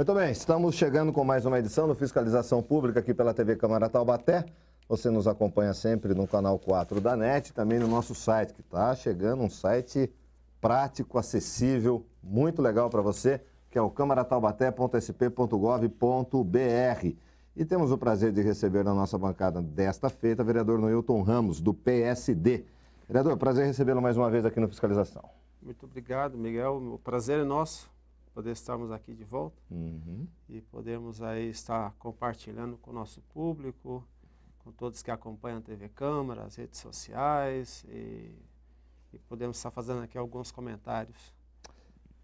Muito bem, estamos chegando com mais uma edição do Fiscalização Pública aqui pela TV Câmara Taubaté. Você nos acompanha sempre no canal 4 da NET, também no nosso site, que está chegando um site prático, acessível, muito legal para você, que é o câmarataubaté.sp.gov.br. E temos o prazer de receber na nossa bancada desta feita o vereador Noilton Ramos, do PSD. Vereador, prazer recebê-lo mais uma vez aqui no Fiscalização. Muito obrigado, Miguel. O prazer é nosso poder estarmos aqui de volta uhum. e podemos aí estar compartilhando com o nosso público, com todos que acompanham a TV Câmara, as redes sociais e, e podemos estar fazendo aqui alguns comentários.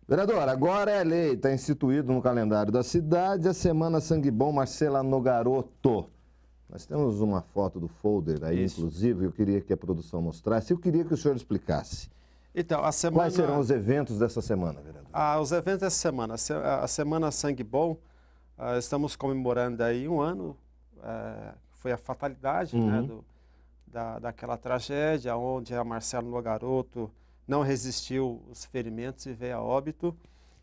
Vereador, agora é lei, está instituído no calendário da cidade a Semana Sangue Bom Marcela Nogaroto. Nós temos uma foto do folder aí, Isso. inclusive, eu queria que a produção mostrasse, eu queria que o senhor explicasse. Então, a semana... Quais serão os eventos dessa semana, vereador? Ah, os eventos dessa semana. A Semana Sangue Bom, ah, estamos comemorando aí um ano, ah, foi a fatalidade né, uhum. né, do, da, daquela tragédia, onde a Marcelo Nogaroto não resistiu os ferimentos e veio a óbito.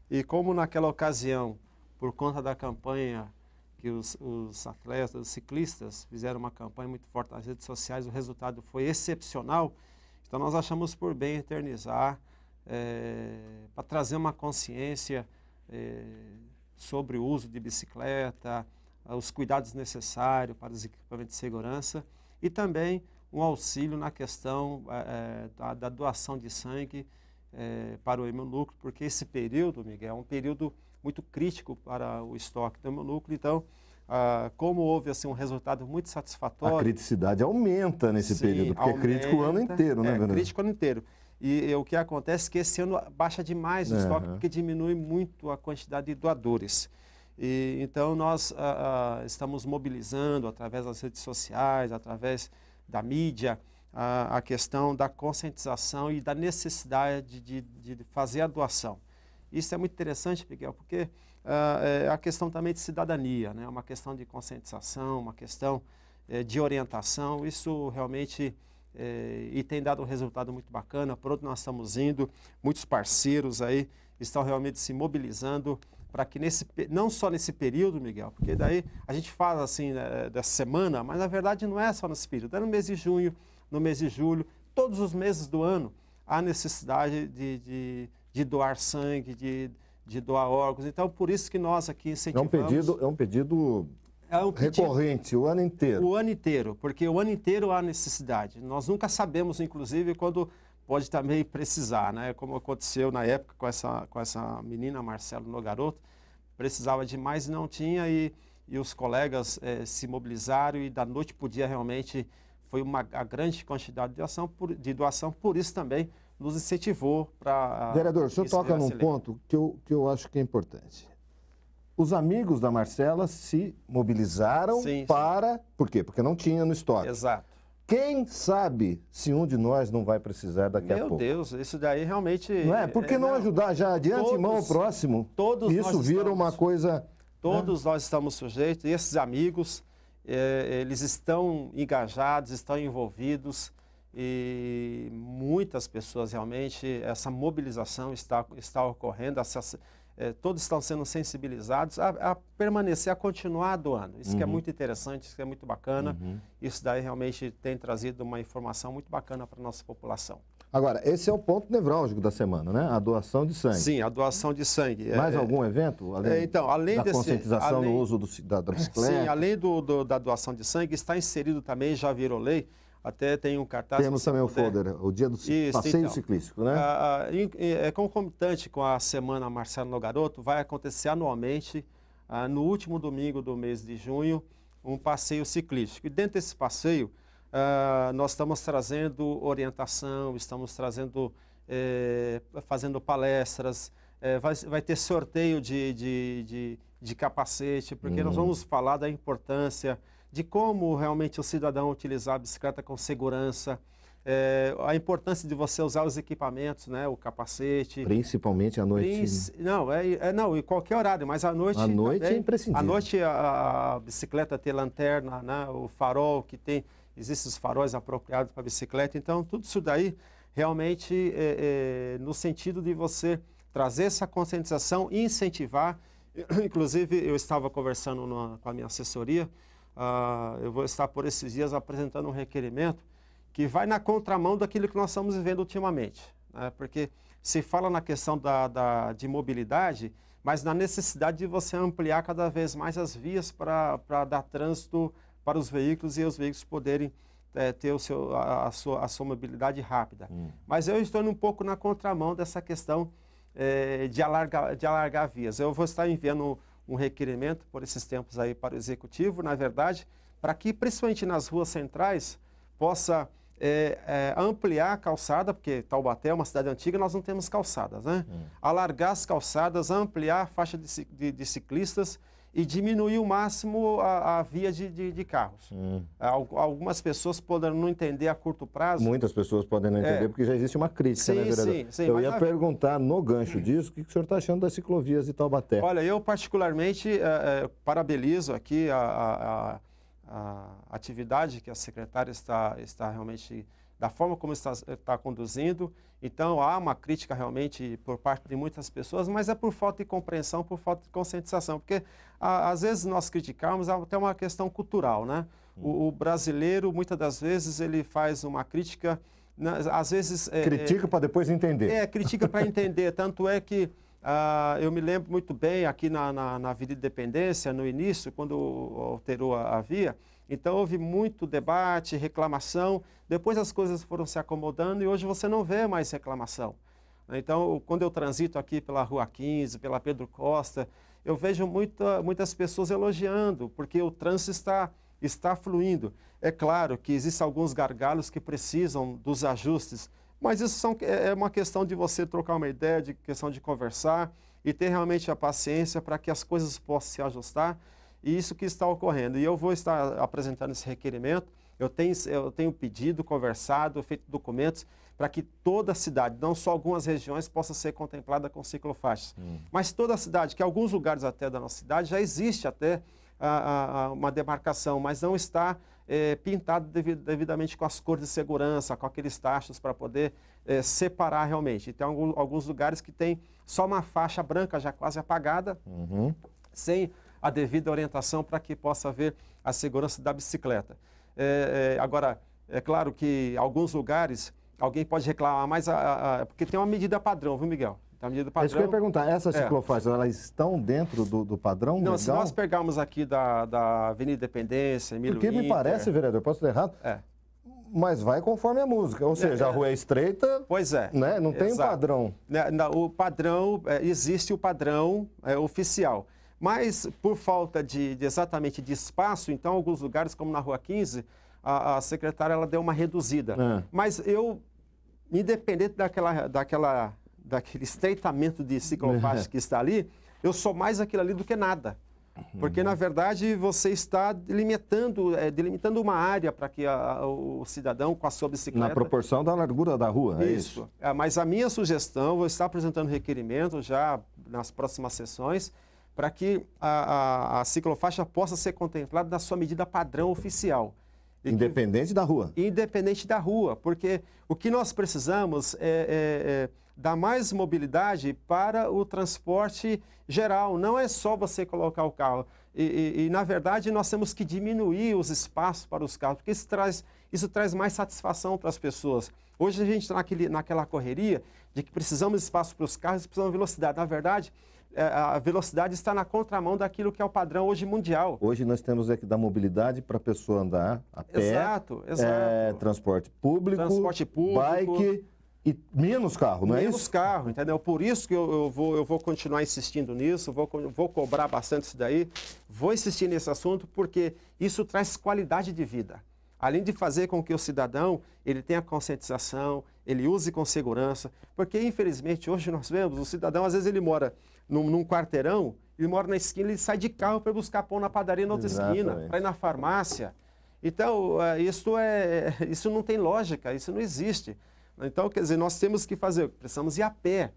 E como naquela ocasião, por conta da campanha que os, os atletas, os ciclistas fizeram uma campanha muito forte nas redes sociais, o resultado foi excepcional, então nós achamos por bem eternizar é, eh, para trazer uma consciência é, sobre o uso de bicicleta, eh, os cuidados necessários para os equipamentos de segurança e também um auxílio na questão é, da, da, doação de sangue para o hemonúcleo, porque esse período, Miguel, é um período muito crítico para o estoque do hemonúcleo, então ah, como houve assim, um resultado muito satisfatório. A criticidade aumenta nesse Sim, período, porque aumenta, é crítico o ano inteiro, né, é, crítico o ano inteiro. E, e, o que acontece é que esse ano baixa demais o uhum. estoque, porque diminui muito a quantidade de doadores. E, então, nós ah, ah, estamos mobilizando através das redes sociais, através da mídia, a, ah, a questão da conscientização e da necessidade de, de fazer a doação. Isso é muito interessante, Miguel, porque uh, é a questão também de cidadania, né? uma questão de conscientização, uma questão é, de orientação. Isso realmente é, e tem dado um resultado muito bacana. Por onde nós estamos indo, muitos parceiros aí estão realmente se mobilizando para que nesse não só nesse período, Miguel, porque daí a gente fala assim né, dessa semana, mas na verdade não é só nesse período, é no mês de junho, no mês de julho, todos os meses do ano há necessidade de, de de doar sangue, de, de doar órgãos. Então, por isso que nós aqui é incentivamos... É um pedido, é um pedido é um recorrente o ano inteiro. O ano inteiro, porque o ano inteiro há necessidade. Nós nunca sabemos, inclusive, quando pode também precisar, né? Como aconteceu na época com essa, com essa menina, Marcelo Nogaroto, precisava de mais e não tinha, e, e os colegas eh, se mobilizaram e da noite para o dia realmente foi uma a grande quantidade de, ação por, de doação, por isso também nos incentivou para. Vereador, o senhor toca num ponto que eu, que eu acho que é importante. Os amigos da Marcela se mobilizaram sim, para. Sim. Por quê? Porque não tinha no estoque. Exato. Quem sabe se um de nós não vai precisar daqui Meu a pouco? Meu Deus, isso daí realmente. Não é? Por que é, não, não, ajudar já de antemão o próximo? Todos Isso vira estamos, uma coisa. Né? Todos né? nós estamos sujeitos, e esses amigos, eh, eles estão engajados, estão envolvidos e muitas pessoas realmente, essa mobilização está, está ocorrendo, é, todos estão sendo sensibilizados a, a, permanecer, a continuar doando. Isso uhum. que é uhum. muito interessante, isso que é muito bacana. Uhum. Isso daí realmente tem trazido uma informação muito bacana para a nossa população. Agora, esse é o ponto nevrálgico da semana, né? A doação de sangue. Sim, a doação de sangue. É, Mais é, algum evento? Além, é, então, além da desse, conscientização além, no uso do, da, da bicicleta? Sim, além do, do, da doação de sangue, está inserido também, já virou lei, até tem um cartaz. Temos também o folder, o dia do Isso, passeio então. ciclístico, né? Ah, ah é concomitante com a Semana Marcelo Garoto vai acontecer anualmente, ah, no último domingo do mês de junho, um passeio ciclístico. E dentro desse passeio, ah, nós estamos trazendo orientação, estamos trazendo, eh, fazendo palestras, eh, vai, vai, ter sorteio de, de, de, de capacete, porque uhum. nós vamos falar da importância de como realmente o cidadão utilizar a bicicleta com segurança, é, a importância de você usar os equipamentos, né, o capacete. Principalmente à noite. Né? Não, é, é, não, em qualquer horário, mas à noite. À noite é, é imprescindível. À noite a, a, bicicleta ter lanterna, né, o farol que tem, existem os faróis apropriados para bicicleta. Então tudo isso daí realmente é, é, no sentido de você trazer essa conscientização e incentivar. Inclusive eu estava conversando numa, com a minha assessoria ah, eu vou estar por esses dias apresentando um requerimento que vai na contramão daquilo que nós estamos vivendo ultimamente. Né? Porque se fala na questão da, da, de mobilidade, mas na necessidade de você ampliar cada vez mais as vias para dar trânsito para os veículos e os veículos poderem é, ter o seu, a, a, sua, a sua mobilidade rápida. Hum. Mas eu estou um pouco na contramão dessa questão é, de, alargar, de alargar vias. Eu vou estar enviando um requerimento por esses tempos aí para o executivo, na verdade, para que, principalmente nas ruas centrais, possa é, é, ampliar a calçada, porque Taubaté é uma cidade antiga, nós não temos calçadas, né? Hum. Alargar as calçadas, ampliar a faixa de, de, de ciclistas e diminuir o máximo a, a via de, de, de carros. Hum. É, algumas pessoas podem não entender a curto prazo. Muitas pessoas podem não entender, é. porque já existe uma crítica, né, sim, né, vereador? Sim, sim, eu ia a... perguntar, no gancho disso, o que o senhor está achando das ciclovias de Taubaté? Olha, eu particularmente é, é, parabenizo aqui a, a, a, atividade que a secretária está, está realmente, da forma como está, está conduzindo, então há uma crítica realmente por parte de muitas pessoas, mas é por falta de compreensão, por falta de conscientização, porque a, às vezes nós criticamos até uma questão cultural, né? O, hum. o, brasileiro muitas das vezes ele faz uma crítica, né, às vezes é, critica é, para depois entender. É critica para entender, tanto é que ah, eu me lembro muito bem aqui na, na, na Avenida Independência, no início, quando alterou a, a via, então houve muito debate, reclamação. Depois as coisas foram se acomodando e hoje você não vê mais reclamação. Né? Então, quando eu transito aqui pela Rua 15, pela Pedro Costa, eu vejo muita, muitas pessoas elogiando, porque o trânsito está, está fluindo. É claro que existem alguns gargalos que precisam dos ajustes, mas isso são, é, é uma questão de você trocar uma ideia, de questão de conversar e ter realmente a paciência para que as coisas possam se ajustar e isso que está ocorrendo. E eu vou estar apresentando esse requerimento. Eu tenho, eu tenho pedido, conversado, feito documentos para que toda a cidade, não só algumas regiões, possa ser contemplada com ciclofaixas. Hum. Mas toda a cidade, que alguns lugares até da nossa cidade já existe até a, a, uma demarcação, mas não está é, pintado devidamente com as cores de segurança, com aqueles tachos para poder é, separar realmente. E tem alguns lugares que tem só uma faixa branca já quase apagada, uhum. sem a devida orientação para que possa haver a segurança da bicicleta. É, é, agora, é claro que alguns lugares alguém pode reclamar, mas a, a, porque tem uma medida padrão, viu, Miguel? A medida padrão. É isso que eu ia perguntar, essas ciclofaixas, é. elas estão dentro do, do padrão? Não, legal? se nós pegarmos aqui da, da Avenida Independência, Emílio Porque que me parece, é. vereador, posso estar errado? É. Mas vai conforme a música, ou é, seja, é, a rua é estreita. Pois é. Né? Não tem um padrão. Né, o padrão, existe o padrão oficial. Mas, por falta de, de exatamente de espaço, então, alguns lugares, como na Rua 15, a, a secretária ela deu uma reduzida. É. Mas eu, independente daquela, daquela, daquele estreitamento de ciclofaixa é. que está ali, eu sou mais aquilo ali do que nada. Porque, na verdade, você está delimitando, é, delimitando uma área para que a, o cidadão com a sua bicicleta... Na proporção da largura da rua, é isso. é isso? É, mas a minha sugestão, vou estar apresentando requerimento já nas próximas sessões, para que a, a, a, ciclofaixa possa ser contemplada na sua medida padrão oficial. E independente que, da rua. Independente da rua, porque o que nós precisamos é, é, é, dar mais mobilidade para o transporte geral. Não é só você colocar o carro. E, e, e na verdade, nós temos que diminuir os espaços para os carros, porque isso traz, isso traz mais satisfação para as pessoas. Hoje a gente está naquela correria de que precisamos de espaço para os carros, precisamos de velocidade. Na verdade, é, a velocidade está na contramão daquilo que é o padrão hoje mundial. Hoje nós temos é que dar mobilidade para a pessoa andar a pé. Exato, é, exato. É, transporte público, transporte público, bike e menos carro, não é menos é isso? Menos carro, entendeu? Por isso que eu, eu, vou, eu vou continuar insistindo nisso, vou, vou cobrar bastante isso daí, vou insistir nesse assunto porque isso traz qualidade de vida além de fazer com que o cidadão ele tenha conscientização, ele use com segurança, porque infelizmente hoje nós vemos o cidadão, às vezes ele mora num, num quarteirão, ele mora na esquina, ele sai de carro para buscar pão na padaria na outra Exatamente. esquina, para ir na farmácia. Então, é, isso, é, isso não tem lógica, isso não existe. Então, quer dizer, nós temos que fazer, precisamos ir a pé,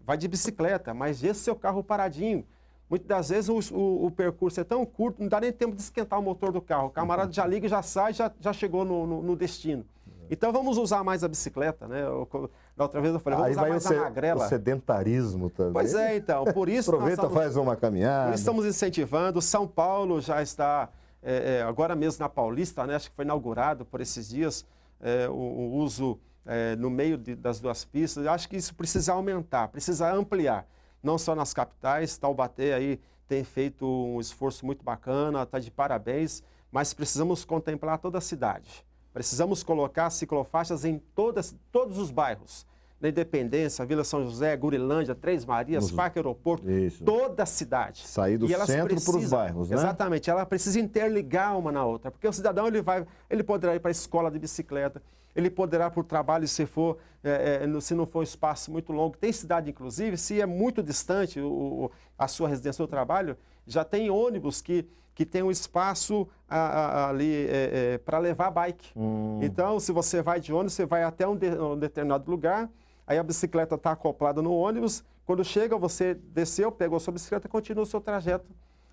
vai de bicicleta, mas esse seu carro paradinho, Muitas das vezes o, o, o, percurso é tão curto, não dá nem tempo de esquentar o motor do carro. O camarada já liga, já sai, já, já chegou no, no, no destino. É. Então vamos usar mais a bicicleta, né? Eu, da outra vez eu falei, vamos Aí usar vai mais o a magrela. O sedentarismo também. Pois é, então, por isso... Aproveita, estamos, faz uma caminhada. Estamos incentivando, São Paulo já está, é, é, agora mesmo na Paulista, né? Acho que foi inaugurado por esses dias é, o, o, uso é, no meio de, das duas pistas. Eu acho que isso precisa aumentar, precisa ampliar não só nas capitais, Taubaté aí tem feito um esforço muito bacana, está de parabéns, mas precisamos contemplar toda a cidade. Precisamos colocar ciclofaixas em todas, todos os bairros da Independência, Vila São José, Gurilândia, Três Marias, Nos... Uhum. Parque Aeroporto, Isso. toda a cidade. Sair do centro para os bairros, né? Exatamente, ela precisa interligar uma na outra, porque o cidadão ele vai, ele poderá ir para a escola de bicicleta, ele poderá para o trabalho se for, é, é, se não for um espaço muito longo. Tem cidade, inclusive, se é muito distante o, a sua residência ou trabalho, já tem ônibus que, que tem um espaço a, a, ali é, é para levar bike. Hum. Então, se você vai de ônibus, você vai até um, de, um determinado lugar, aí a bicicleta está acoplada no ônibus, quando chega você desceu, pegou sua bicicleta e continua o seu trajeto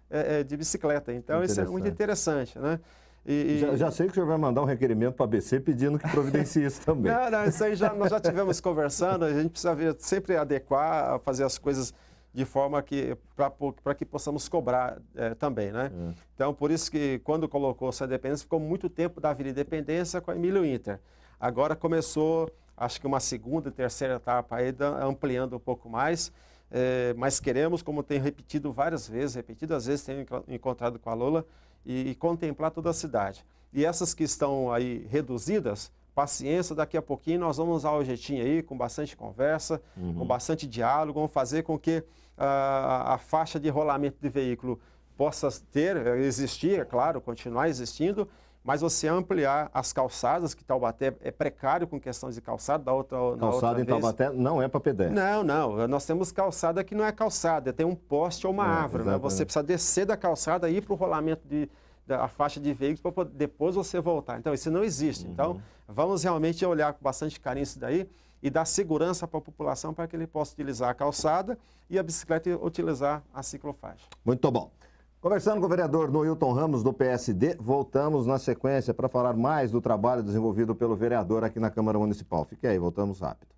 é, é de bicicleta. Então isso é muito interessante, né? E, já, já, sei que o senhor vai mandar um requerimento para a ABC pedindo que providencie isso também. Não, não, isso aí já, nós já tivemos conversando, a gente precisa ver, sempre adequar, fazer as coisas de forma que para que possamos cobrar é, também, né? É. Então, por isso que quando colocou essa independência, ficou muito tempo da Vila Independência com a Emílio Inter. Agora começou Acho que uma segunda e terceira etapa aí, ampliando um pouco mais. É, mas queremos, como tenho repetido várias vezes, repetidas vezes tenho encontrado com a Lola, e, e, contemplar toda a cidade. E essas que estão aí reduzidas, paciência, daqui a pouquinho nós vamos ao jeitinho aí, com bastante conversa, uhum. com bastante diálogo, vamos fazer com que a, a faixa de rolamento de veículo possa ter, existir, é claro, continuar existindo, mas você ampliar as calçadas, que Taubaté é precário com questões de calçada, da outra Calçada outra em vez. Taubaté não é para pedestre. Não, não. Nós temos calçada que não é calçada, é, tem um poste ou uma é, árvore. Né? Você precisa descer da calçada e ir para o rolamento de, da faixa de veículos para depois você voltar. Então, isso não existe. Então, uhum. Então, vamos realmente olhar com bastante carinho isso daí e dar segurança para a população para que ele possa utilizar a calçada e a bicicleta utilizar a ciclofaixa. Muito bom. Conversando com o vereador Noilton Ramos, do PSD, voltamos na sequência para falar mais do trabalho desenvolvido pelo vereador aqui na Câmara Municipal. Fique aí, voltamos rápido.